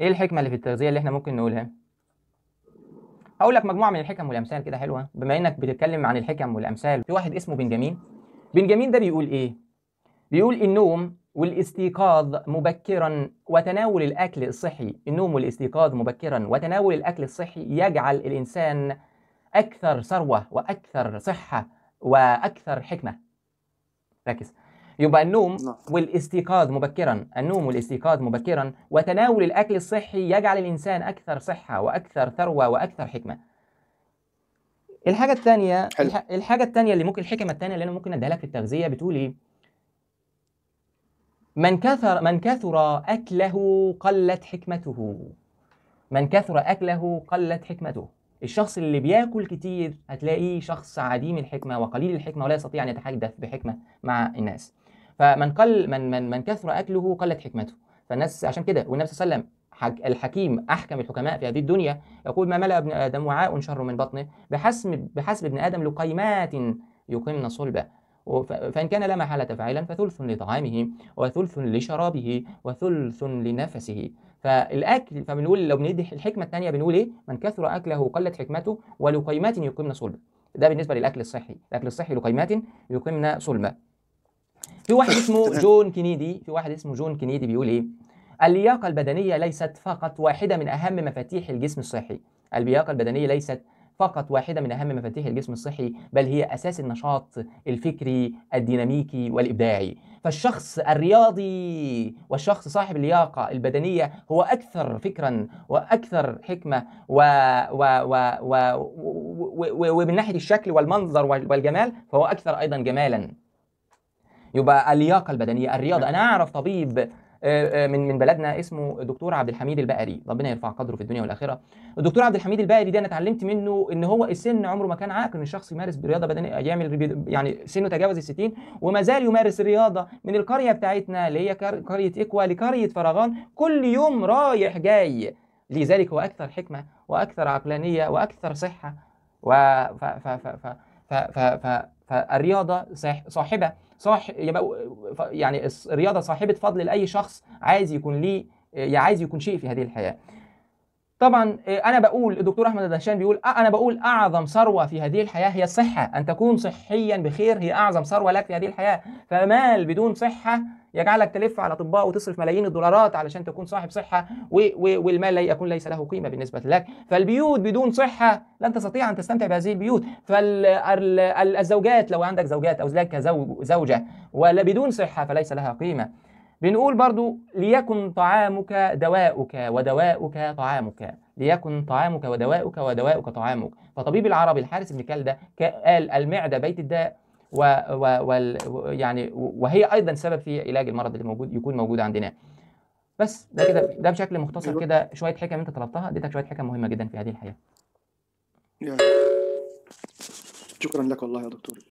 ايه الحكمه اللي في التغذيه اللي احنا ممكن نقولها هقول لك مجموعه من الحكم والامثال كده حلوه بما انك بتتكلم عن الحكم والامثال في واحد اسمه بنجامين بنجامين ده بيقول ايه بيقول النوم والاستيقاظ مبكرا وتناول الاكل الصحي النوم والاستيقاظ مبكرا وتناول الاكل الصحي يجعل الانسان اكثر ثروه واكثر صحه واكثر حكمه ركز يبقى النوم نعم. والاستيقاظ مبكرا النوم والاستيقاظ مبكرا وتناول الأكل الصحي يجعل الإنسان أكثر صحة وأكثر ثروة وأكثر حكمة الحاجة الثانية الحاجة الثانية اللي ممكن الحكمة الثانية اللي أنا ممكن أديها لك في التغذية بتقول إيه من كثر من كثر أكله قلت حكمته من كثر أكله قلت حكمته الشخص اللي بياكل كتير هتلاقيه شخص عديم الحكمة وقليل الحكمة ولا يستطيع أن يتحدث بحكمة مع الناس فمن قل من من من كثر اكله قلت حكمته فالناس عشان كده والنبي صلى الله عليه وسلم الحكيم احكم الحكماء في هذه الدنيا يقول ما ملا ابن ادم وعاء شر من بطنه بحسب بحسب ابن ادم لقيمات يقمن صلبه فإن كان لا محالة فاعلا فثلث لطعامه وثلث لشرابه وثلث لنفسه فالأكل فبنقول لو بندي الحكمة الثانية بنقول إيه من كثر أكله قلت حكمته ولقيمات يقمن صلبه ده بالنسبة للأكل الصحي الأكل الصحي لقيمات يقمن صلبه في واحد اسمه جون كينيدي في واحد اسمه جون كينيدي بيقول ايه اللياقه البدنيه ليست فقط واحده من اهم مفاتيح الجسم الصحي اللياقه البدنيه ليست فقط واحده من اهم مفاتيح الجسم الصحي بل هي اساس النشاط الفكري الديناميكي والابداعي فالشخص الرياضي والشخص صاحب اللياقه البدنيه هو اكثر فكرا واكثر حكمه و, و... و... و... ومن ناحيه الشكل والمنظر والجمال فهو اكثر ايضا جمالا يبقى اللياقه البدنيه الرياضه انا اعرف طبيب آه، آه، من من بلدنا اسمه دكتور عبد الحميد البقري ربنا يرفع قدره في الدنيا والاخره الدكتور عبد الحميد البقري ده انا اتعلمت منه ان هو السن عمره ما كان عاقل ان الشخص يمارس رياضه بدنيه يعمل يعني سنه تجاوز ال 60 وما زال يمارس الرياضه من القريه بتاعتنا اللي هي قريه اكوا لقريه فراغان كل يوم رايح جاي لذلك هو اكثر حكمه واكثر عقلانيه واكثر صحه و ف ف ف ف ف ف ف فالرياضه صاحبه صاح يبقى يعني الرياضه صاحبه فضل لاي شخص عايز يكون ليه عايز يكون شيء في هذه الحياه. طبعا آه، انا بقول الدكتور احمد الدهشان بيقول آه، انا بقول اعظم ثروه في هذه الحياه هي الصحه ان تكون صحيا بخير هي اعظم ثروه لك في هذه الحياه فمال بدون صحه يجعلك تلف على اطباء وتصرف ملايين الدولارات علشان تكون صاحب صحه و و والمال لا يكون ليس له قيمه بالنسبه لك فالبيوت بدون صحه لن تستطيع ان تستمتع بهذه البيوت فالزوجات لو عندك زوجات او لك زوجه ولا بدون صحه فليس لها قيمه بنقول برضو ليكن طعامك دواؤك ودواؤك طعامك ليكن طعامك ودواؤك ودواؤك طعامك فطبيب العربي الحارس بن كلدة قال المعدة بيت الداء و, و, و يعني وهي ايضا سبب في علاج المرض اللي موجود يكون موجود عندنا بس ده كده آه، ده بشكل مختصر كده شويه حكم انت طلبتها اديتك شويه حكم مهمه جدا في هذه الحياه شكرا لك والله يا دكتور